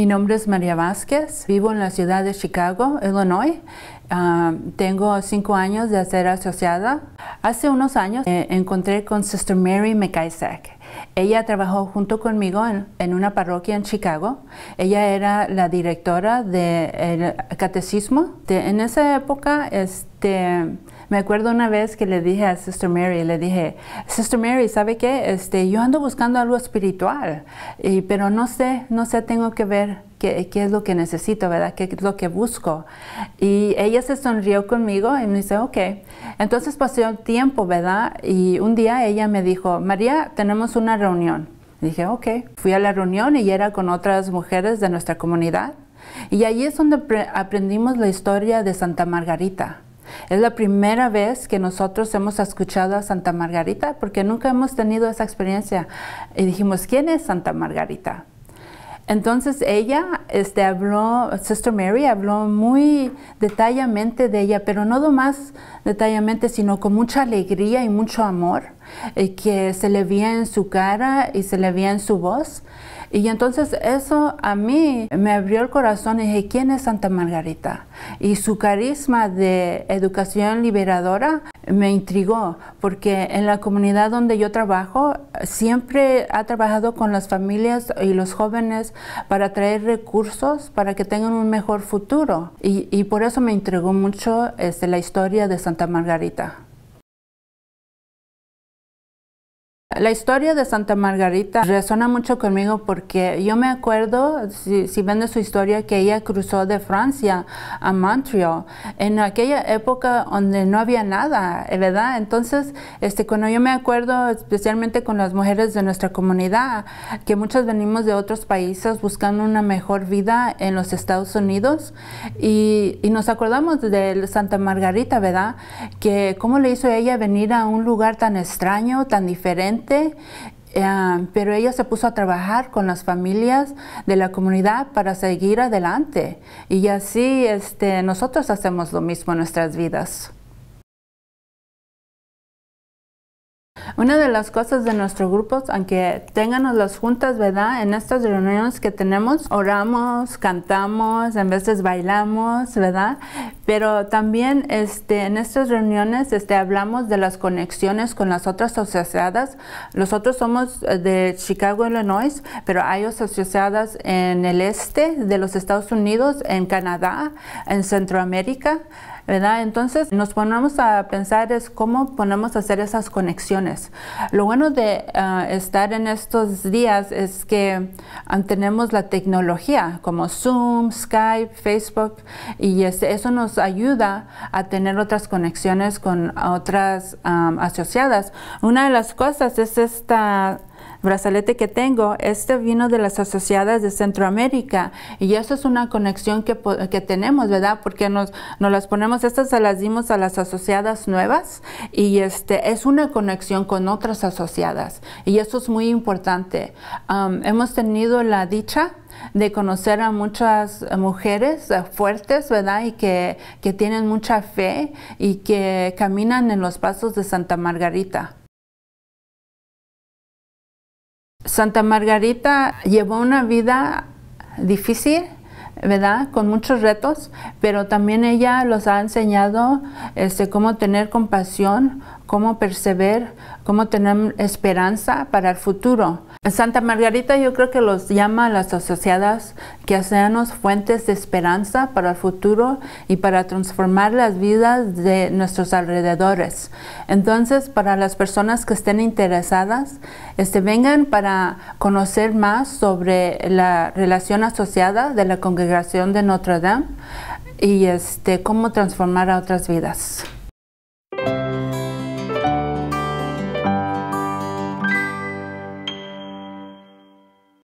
Mi nombre es María Vázquez, vivo en la ciudad de Chicago, Illinois. Ah, tengo cinco años de ser asociada. Hace unos años eh, encontré con Sister Mary McIsaac. Ella trabajó junto conmigo en, una parroquia en Chicago. Ella era la directora del de catecismo. en esa época, este, me acuerdo una vez que le dije a Sister Mary, le dije, Sister Mary, ¿sabe qué? Este, yo ando buscando algo espiritual, pero no sé, no sé, tengo que ver qué, es lo que necesito, ¿verdad? ¿Qué es lo que busco? Y ella se sonrió conmigo y me dice, ok. Entonces pasó un tiempo, ¿verdad? Y un día ella me dijo, María, tenemos una reunión. dije, ok. Fui a la reunión y era con otras mujeres de nuestra comunidad. Y ahí es donde aprendimos la historia de Santa Margarita. Es la primera vez que nosotros hemos escuchado a Santa Margarita porque nunca hemos tenido esa experiencia. Y dijimos, ¿quién es Santa Margarita? Entonces ella este, habló, Sister Mary habló muy detalladamente de ella, pero no más detalladamente, sino con mucha alegría y mucho amor eh, que se le veía en su cara y se le veía en su voz. Y entonces eso a mí me abrió el corazón y dije, ¿quién es Santa Margarita? Y su carisma de educación liberadora me intrigó porque en la comunidad donde yo trabajo siempre ha trabajado con las familias y los jóvenes para traer recursos para que tengan un mejor futuro y, por eso me intrigó mucho este, la historia de Santa Margarita. La historia de Santa Margarita resuena mucho conmigo porque yo me acuerdo, si, ven de su historia, que ella cruzó de Francia a Montreal en aquella época donde no había nada, ¿verdad? Entonces, este, cuando yo me acuerdo, especialmente con las mujeres de nuestra comunidad, que muchas venimos de otros países buscando una mejor vida en los Estados Unidos y, nos acordamos de Santa Margarita, ¿verdad? Que cómo le hizo ella venir a un lugar tan extraño, tan diferente eh, pero ella se puso a trabajar con las familias de la comunidad para seguir adelante. Y así este, nosotros hacemos lo mismo en nuestras vidas. Una de las cosas de nuestro grupo, aunque tengan las juntas, ¿verdad? En estas reuniones que tenemos, oramos, cantamos, en veces bailamos, ¿verdad? Pero también este, en estas reuniones este, hablamos de las conexiones con las otras asociadas. Nosotros somos eh, de Chicago, Illinois, pero hay asociadas en el este de los Estados Unidos, en Canadá, en Centroamérica. Entonces nos ponemos a pensar es cómo podemos hacer esas conexiones. Lo bueno de ah, estar en estos días es que ah, tenemos la tecnología como Zoom, Skype, Facebook y eso nos ayuda a tener otras conexiones con otras ah, asociadas. Una de las cosas es esta brazalete que tengo, este vino de las asociadas de Centroamérica y eso es una conexión que, que tenemos, ¿verdad? Porque nos, nos las ponemos, estas se las dimos a las asociadas nuevas y este es una conexión con otras asociadas y eso es muy importante. hemos tenido la dicha de conocer a muchas mujeres eh, fuertes, ¿verdad? Y que, que tienen mucha fe y que caminan en los pasos de Santa Margarita. Santa Margarita llevó una vida difícil, ¿verdad? Con muchos retos, pero también ella los ha enseñado este, cómo tener compasión cómo perseverar, cómo tener esperanza para el futuro. Santa Margarita yo creo que los llama a las asociadas que seanos fuentes de esperanza para el futuro y para transformar las vidas de nuestros alrededores. Entonces, para las personas que estén interesadas, este, vengan para conocer más sobre la relación asociada de la Congregación de Notre Dame y este, cómo transformar a otras vidas.